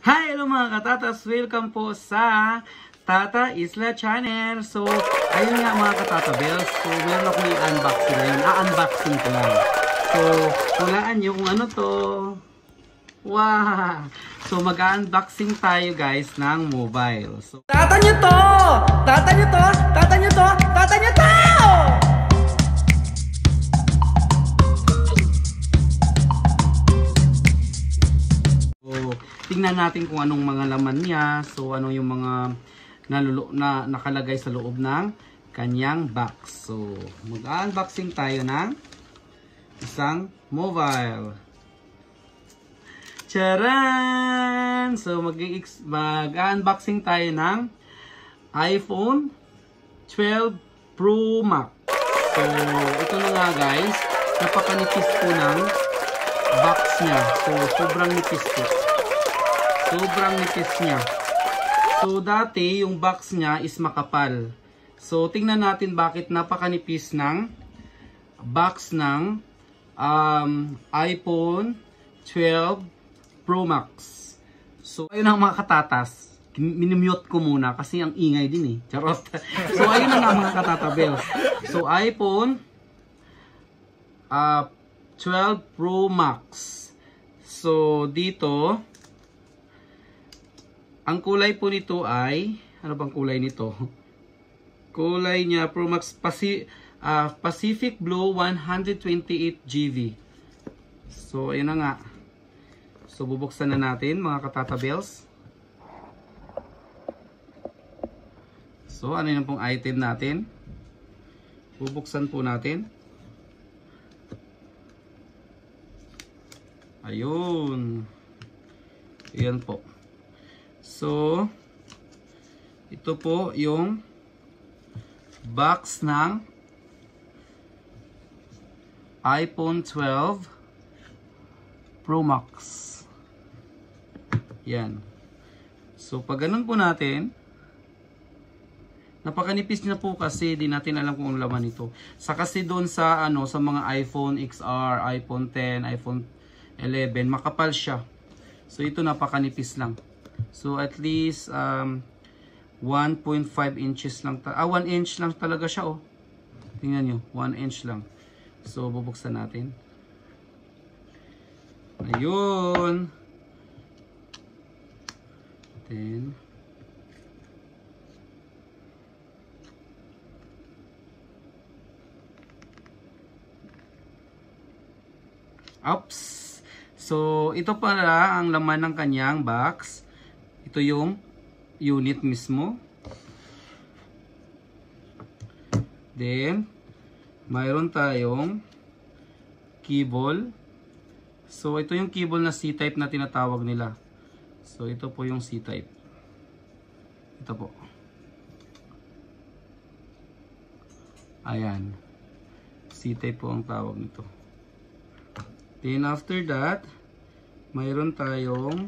Hi! Hello mga katatas! Welcome po sa Tata Isla Channel! So, ayun nga mga katatabels. So, meron akong i-unboxing ngayon. A-unboxing ko lang. So, hulaan nyo kung ano to. Wow! So, mag-unboxing tayo guys ng mobile. So, tata nyo to! Tata nyo to! Tata nyo to! Tata nyo to! tingnan natin kung anong mga laman niya. So, ano yung mga nalulo, na nakalagay sa loob ng kanyang box. So, mag-unboxing tayo ng isang mobile. Charan! So, mag-unboxing mag tayo ng iPhone 12 Pro Max. So, ito na nga guys. Napakanipis po ng box niya. So, sobrang nipis po. Sobrang nipis niya. So, dati yung box niya is makapal. So, tingnan natin bakit napakanipis ng box ng um, iPhone 12 Pro Max. So, ayun ang mga katatas. Minumute ko muna kasi ang ingay din eh. Charot. So, ayun ang mga katatabels. So, iPhone uh, ah, 12 Pro Max. So, dito, ang kulay po nito ay, ano bang kulay nito? Kulay niya, Promax Paci uh, ah, Pacific Blue 128 GV. So, ayun na nga. So, bubuksan na natin mga katatabels. So, ano yun pong item natin? Bubuksan po natin. Ayun. Ayan po. So, ito po yung box ng iPhone 12 Pro Max. Yan. So, pag ganun po natin, napakanipis na po kasi di natin alam kung ang laman nito. Sa kasi doon sa ano sa mga iPhone XR, iPhone 10, iPhone 11, makapal siya. So ito napakanipis lang. So at least um, 1.5 inches lang. Ah, 1 inch lang talaga siya oh. Tingnan niyo, 1 inch lang. So bubuksan natin. Ayun. Then, Oops. So, ito pala ang laman ng kanyang box. Ito yung unit mismo. Then, mayroon tayong cable So, ito yung cable na C-type na tinatawag nila. So, ito po yung C-type. Ito po. Ayan. C-type po ang tawag nito. Then, after that, mayroon tayong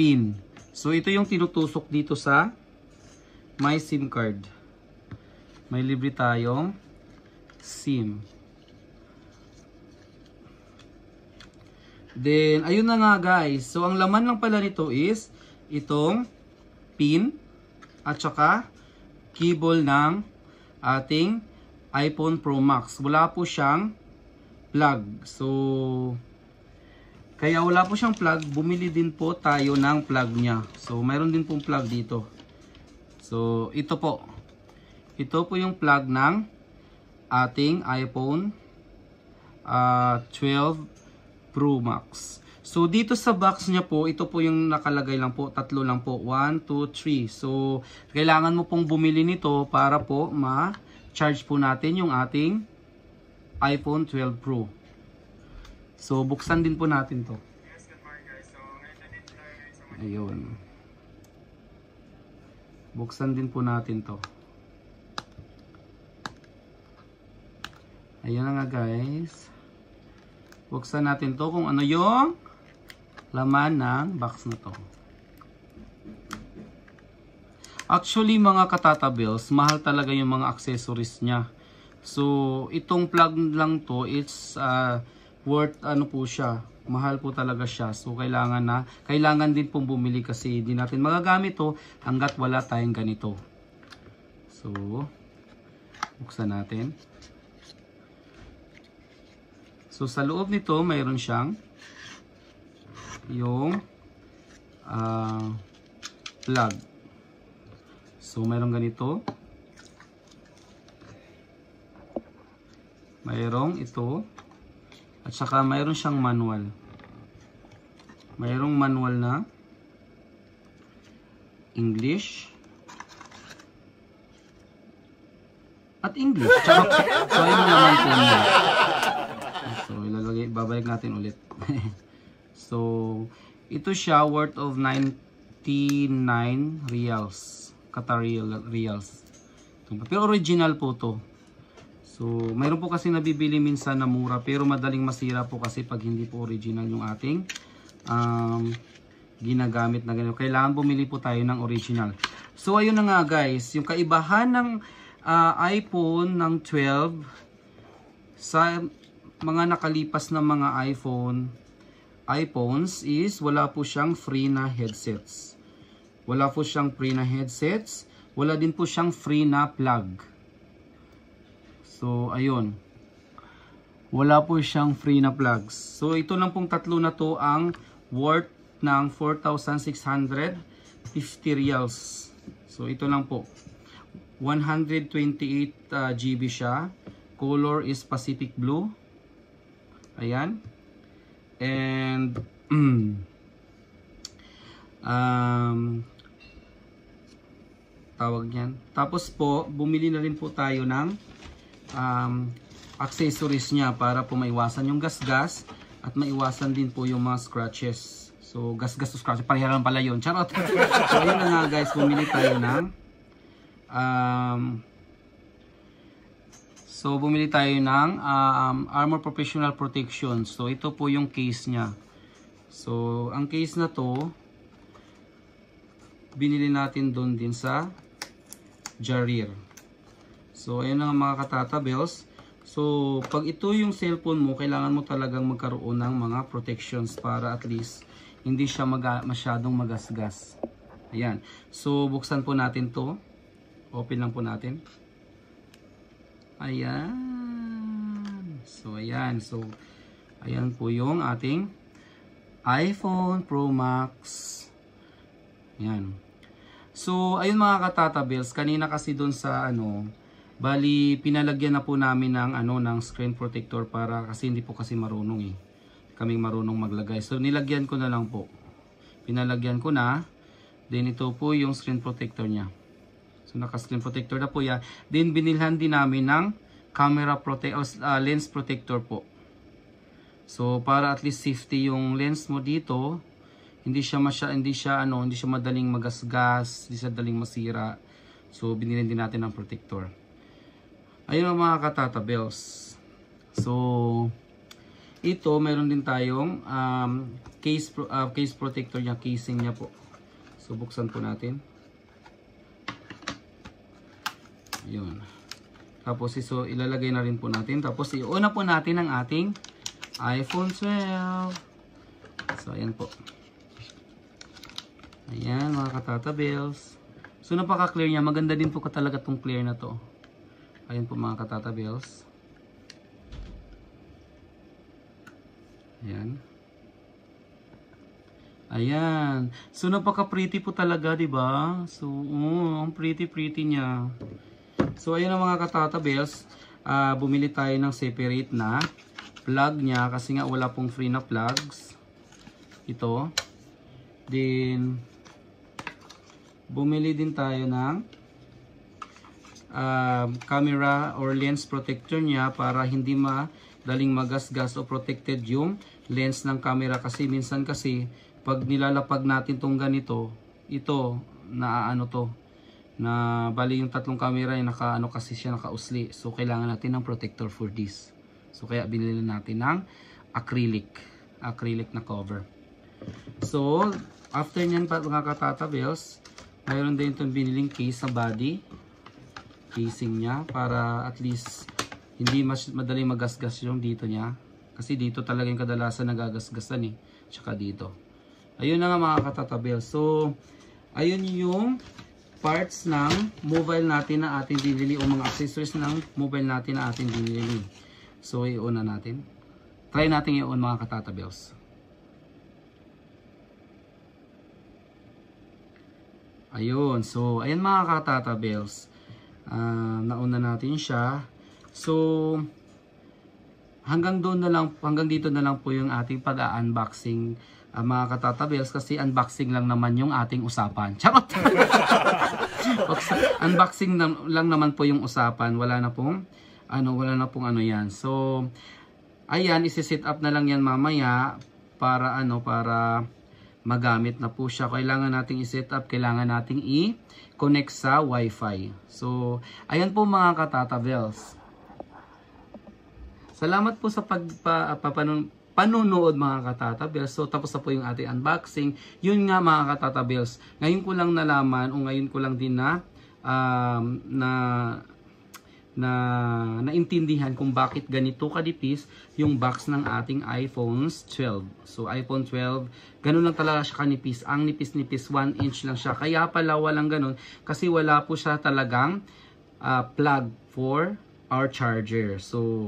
pin. So ito yung tinutusok dito sa my SIM card. May libre tayong SIM. Then, ayun na nga guys. So, ang laman lang pala nito is itong pin at saka cable ng ating iPhone Pro Max. Wala po siyang plug. So, kaya wala po siyang plug, bumili din po tayo ng plug niya. So mayroon din pong plug dito. So ito po. Ito po yung plug ng ating iPhone uh, ah, 12 Pro Max. So dito sa box niya po, ito po yung nakalagay lang po, tatlo lang po, 1, 2, 3. So kailangan mo pong bumili nito para po ma-charge po natin yung ating iPhone 12 Pro. So, buksan din po natin to. Ayun. Buksan din po natin to. Ayun na nga guys. Buksan natin to kung ano yung laman ng box na to. Actually mga katatabels, mahal talaga yung mga accessories niya. So, itong plug lang to, it's uh, worth ano po siya mahal po talaga siya. So, kailangan na, kailangan din pong bumili kasi hindi natin magagamit to hanggat wala tayong ganito. So, buksan natin. So, sa loob nito, mayroon siyang yung uh, plug. So, mayroon ganito. Mayroong ito. At saka mayroon siyang manual. Mayroong manual na English at English. so, yun naman po niya. So, ilalagay, babalik natin ulit. so, ito siya worth of 99 reals. Qatar real, reals. Pero original po to. So, mayroon po kasi nabibili minsan na mura pero madaling masira po kasi pag hindi po original yung ating um, ginagamit na ganito. Kailangan bumili po tayo ng original. So, ayun na nga guys. Yung kaibahan ng uh, iPhone ng 12 sa mga nakalipas na mga iPhone iPhones is wala po siyang free na headsets. Wala po siyang free na headsets. Wala din po siyang free na plug. So, ayun. Wala po siyang free na plugs. So, ito lang pong tatlo na to ang worth ng 4,650 reals. So, ito lang po. 128 uh, GB siya. Color is Pacific Blue. Ayan. And, um, tawag niyan. Tapos po, bumili na rin po tayo ng um, accessories niya para po maiwasan yung gasgas at maiwasan din po yung mga scratches. So, gasgas to scratches. Pareha lang pala yun. Charot! so, yun na nga guys. Bumili tayo ng um, So, bumili tayo ng um, Armor Professional Protection. So, ito po yung case niya. So, ang case na to binili natin doon din sa Jarir. So, ayan ang mga katatables. So, pag ito yung cellphone mo, kailangan mo talagang magkaroon ng mga protections para at least hindi siya maga masyadong magasgas. Ayan. So, buksan po natin to. Open lang po natin. Ayan. So, ayan. So, ayan po yung ating iPhone Pro Max. Ayan. So, ayun mga katatabels, kanina kasi doon sa ano, Bali, pinalagyan na po namin ng, ano, ng screen protector para kasi hindi po kasi marunong eh. Kaming marunong maglagay. So, nilagyan ko na lang po. Pinalagyan ko na. Then, ito po yung screen protector niya. So, naka-screen protector na po yan. Then, binilhan din namin ng camera prote uh, lens protector po. So, para at least safety yung lens mo dito. Hindi siya, masya, hindi siya, ano, hindi siya madaling magasgas. Hindi siya madaling masira. So, binilhan din natin ng protector. Ayun mga katata bells. So, ito meron din tayong um, case, uh, case protector niya, casing niya po. So, buksan po natin. Ayun. Tapos, so, ilalagay na rin po natin. Tapos, iuna po natin ang ating iPhone 12. So, ayan po. Ayan, mga katata bells. So, napaka-clear niya. Maganda din po ka talaga itong clear na to. Ayun po mga katatabels. Oh. Ayan. Ayan. So napaka-pretty po talaga, 'di ba? So, oh, ang pretty-pretty niya. So ayun ang mga katatabels, uh, oh. ah, bumili tayo ng separate na plug niya kasi nga wala pong free na plugs. Ito. Then bumili din tayo ng uh, camera or lens protector niya para hindi madaling magasgas o protected yung lens ng camera kasi minsan kasi pag nilalapag natin tong ganito ito na ano to na bali yung tatlong camera eh, naka ano kasi siya nakausli so kailangan natin ng protector for this so kaya binili natin ng acrylic acrylic na cover so after nyan mga katatabels mayroon din itong biniling case sa body casing niya para at least hindi mas madaling magasgas yung dito niya. Kasi dito talaga yung kadalasan nagagasgasan eh. Tsaka dito. Ayun na nga mga katatabil. So, ayun yung parts ng mobile natin na ating dinili o mga accessories ng mobile natin na ating dinili So, i na natin. Try natin i mga katatabels. Ayun. So, ayun mga katatabels uh, nauna natin siya. So, hanggang doon na lang, hanggang dito na lang po yung ating pag-unboxing uh, ah, mga katatabels kasi unboxing lang naman yung ating usapan. Charot! unboxing na, lang naman po yung usapan. Wala na pong, ano, wala na pong ano yan. So, ayan, isi-sit up na lang yan mamaya para ano, para magamit na po siya. Kailangan nating i-set up, kailangan nating i-connect sa Wi-Fi. So, ayan po mga katatavels. Salamat po sa pagpapanon panonood mga katatabels. So tapos na po yung ating unboxing. Yun nga mga katatabels. Ngayon ko lang nalaman o ngayon ko lang din na um, na na naintindihan kung bakit ganito kadipis yung box ng ating iPhones 12. So iPhone 12, ganun lang talaga siya kanipis. Ang nipis-nipis 1 inch lang siya. Kaya pala walang ganun kasi wala po siya talagang uh, plug for our charger. So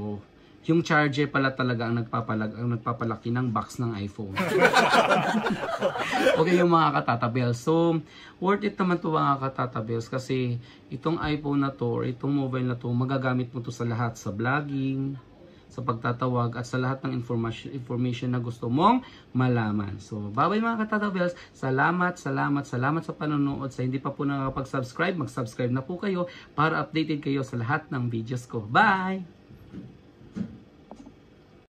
yung charger pala talaga ang nagpapalag ang nagpapalaki ng box ng iPhone. okay yung mga katatabels. So, worth it naman to mga katatabels kasi itong iPhone na to or itong mobile na to magagamit mo to sa lahat sa vlogging, sa pagtatawag at sa lahat ng information information na gusto mong malaman. So, bye mga katatabels. Salamat, salamat, salamat sa panonood. Sa hindi pa po nakakapag-subscribe, mag-subscribe na po kayo para updated kayo sa lahat ng videos ko. Bye!